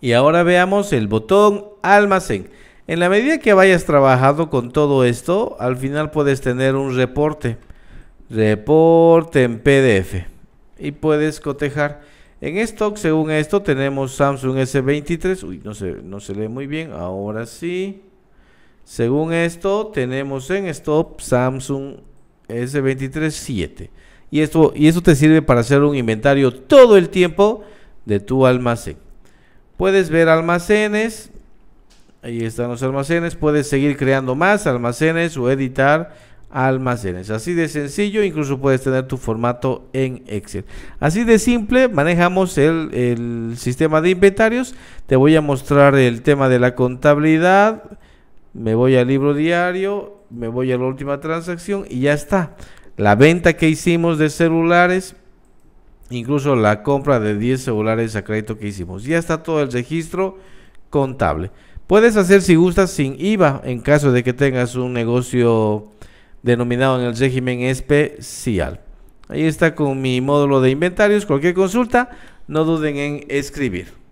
Y ahora veamos el botón almacén. En la medida que vayas trabajando con todo esto, al final puedes tener un reporte. Reporte en PDF. Y puedes cotejar. En stock, según esto, tenemos Samsung S23. Uy, no se, no se lee muy bien. Ahora sí. Según esto, tenemos en stock Samsung S23 7. Y esto, y esto te sirve para hacer un inventario todo el tiempo de tu almacén. Puedes ver almacenes. Ahí están los almacenes. Puedes seguir creando más almacenes o editar almacenes. Así de sencillo, incluso puedes tener tu formato en Excel. Así de simple, manejamos el, el sistema de inventarios. Te voy a mostrar el tema de la contabilidad. Me voy al libro diario, me voy a la última transacción y ya está. La venta que hicimos de celulares, incluso la compra de 10 celulares a crédito que hicimos. Ya está todo el registro contable. Puedes hacer si gustas sin IVA en caso de que tengas un negocio denominado en el régimen especial. Ahí está con mi módulo de inventarios. Cualquier consulta, no duden en escribir.